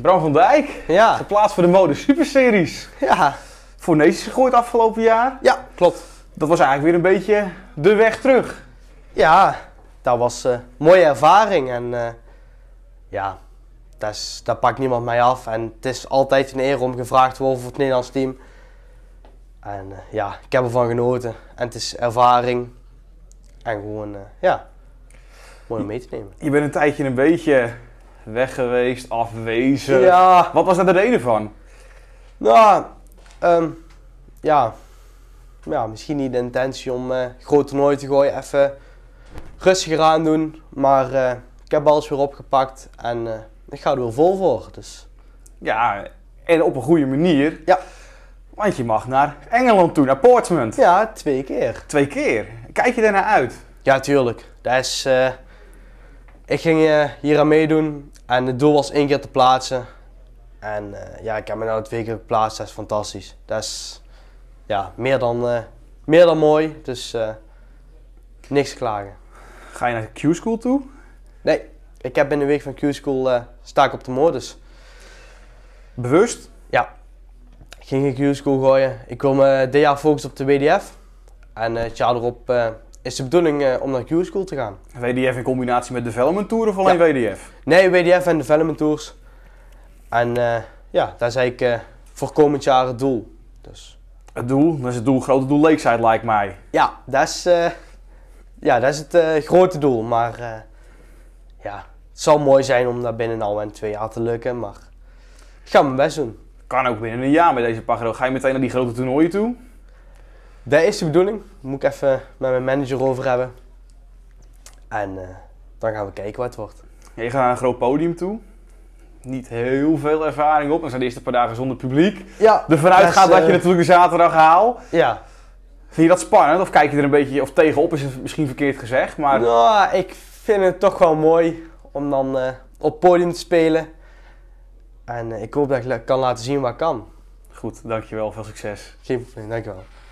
Bram van Dijk. Ja. Geplaatst voor de Mode Superseries. Ja. Fornees gegooid afgelopen jaar. Ja, klopt. Dat was eigenlijk weer een beetje de weg terug. Ja, dat was een eh, mooie ervaring. En eh, ja, dat, dat pakt niemand mij af. En het is altijd een eer om gevraagd te worden voor het Nederlands team. En eh, ja, ik heb ervan genoten. En het is ervaring. En gewoon, ja, mooi om mee te nemen. Je bent een tijdje een beetje weg geweest, afwezen. Ja. Wat was daar de reden van? Nou, ehm, ja. ja, misschien niet de intentie om uh, eh, groot toernooi te gooien. Even rustiger aan doen. Maar eh, ik heb alles weer opgepakt en eh, ik ga er weer vol voor. Dus. Ja, en op een goede manier. Ja. Want je mag naar Engeland toe, naar Portsmouth. Ja, twee keer. Twee keer. Kijk je daarnaar uit? Ja, tuurlijk. Dat is ik ging eh, hier aan meedoen en het doel was één keer te plaatsen. En eh, ja, ik heb me het nou twee keer geplaatst, dat is fantastisch. Dat is ja, meer, dan, eh, meer dan mooi, dus niks klagen. Ga je naar Q-School toe? Nee, ik heb binnen week van Q-School uh, sta ik op de dus Bewust? Ja. Ik ging in Q-School gooien. Ik kom me dit jaar focussen op de WDF. En uh, het jaar erop is de bedoeling eh, om naar Q-School te gaan. WDF in combinatie met Development Tour of alleen WDF? Nee, WDF en Development Tours. En eh, ja, dat is eigenlijk voor komend jaar het doel. Dus. Het doel? Dat is het grote doel Lakeside lijkt mij. Ja, dat is, eh, ja, dat is het grote doel. Maar ja, het zal mooi zijn om daar binnen al en twee jaar te lukken. Maar ik ga mijn best doen. Kan ook binnen een jaar met deze pagro. Ga je meteen naar die grote toernooien toe? Dat is de bedoeling. Moet ik even met mijn manager over hebben. En eh, dan gaan we kijken wat het wordt. Jij je gaat naar een groot podium toe. Niet heel veel ervaring op. Dan zijn de eerste paar dagen zonder publiek. Ja, de vooruit gaat dat je eh, natuurlijk de zaterdag haalt. Ja. Vind je dat spannend? Of kijk je er een beetje of tegenop? Is het misschien verkeerd gezegd. Maar... Nou, ik vind het toch wel mooi om dan uh, op podium te spelen. En ik hoop dat ik kan laten zien wat ik kan. Goed, dankjewel. Veel succes. Geen probleem, dankjewel.